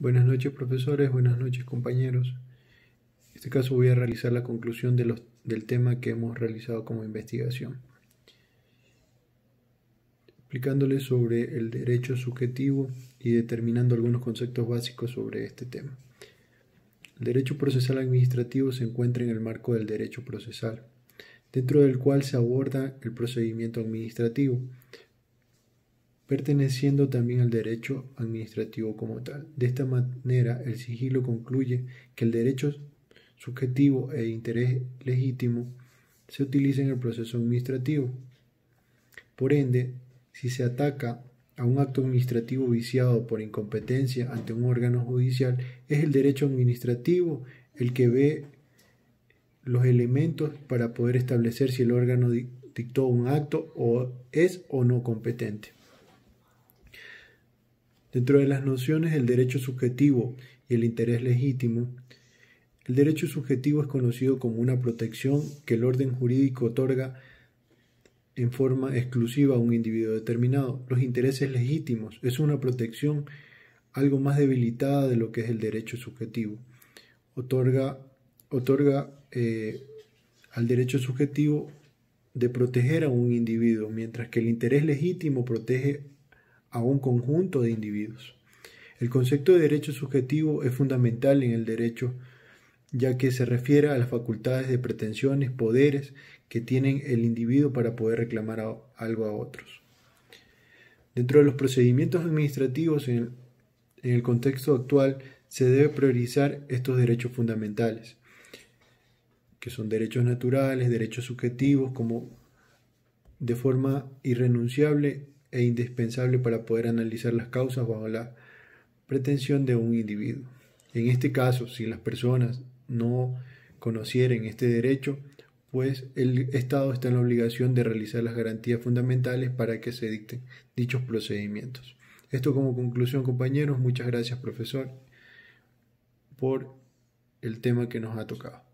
Buenas noches profesores, buenas noches compañeros. En este caso voy a realizar la conclusión del tema que hemos realizado como investigación. Explicándoles sobre el derecho subjetivo y determinando algunos conceptos básicos sobre este tema. El derecho procesal administrativo se encuentra en el marco del derecho procesal, dentro del cual se aborda el procedimiento administrativo, perteneciendo también al derecho administrativo como tal. De esta manera, el sigilo concluye que el derecho subjetivo e interés legítimo se utiliza en el proceso administrativo. Por ende, si se ataca a un acto administrativo viciado por incompetencia ante un órgano judicial, es el derecho administrativo el que ve los elementos para poder establecer si el órgano dictó un acto o es o no competente. Dentro de las nociones del derecho subjetivo y el interés legítimo, el derecho subjetivo es conocido como una protección que el orden jurídico otorga en forma exclusiva a un individuo determinado. Los intereses legítimos es una protección algo más debilitada de lo que es el derecho subjetivo. Otorga, otorga eh, al derecho subjetivo de proteger a un individuo, mientras que el interés legítimo protege a un conjunto de individuos. El concepto de derecho subjetivo es fundamental en el derecho, ya que se refiere a las facultades de pretensiones, poderes que tiene el individuo para poder reclamar algo a otros. Dentro de los procedimientos administrativos en el, en el contexto actual se debe priorizar estos derechos fundamentales, que son derechos naturales, derechos subjetivos, como de forma irrenunciable e indispensable para poder analizar las causas bajo la pretensión de un individuo. En este caso, si las personas no conocieren este derecho, pues el Estado está en la obligación de realizar las garantías fundamentales para que se dicten dichos procedimientos. Esto como conclusión, compañeros. Muchas gracias, profesor, por el tema que nos ha tocado.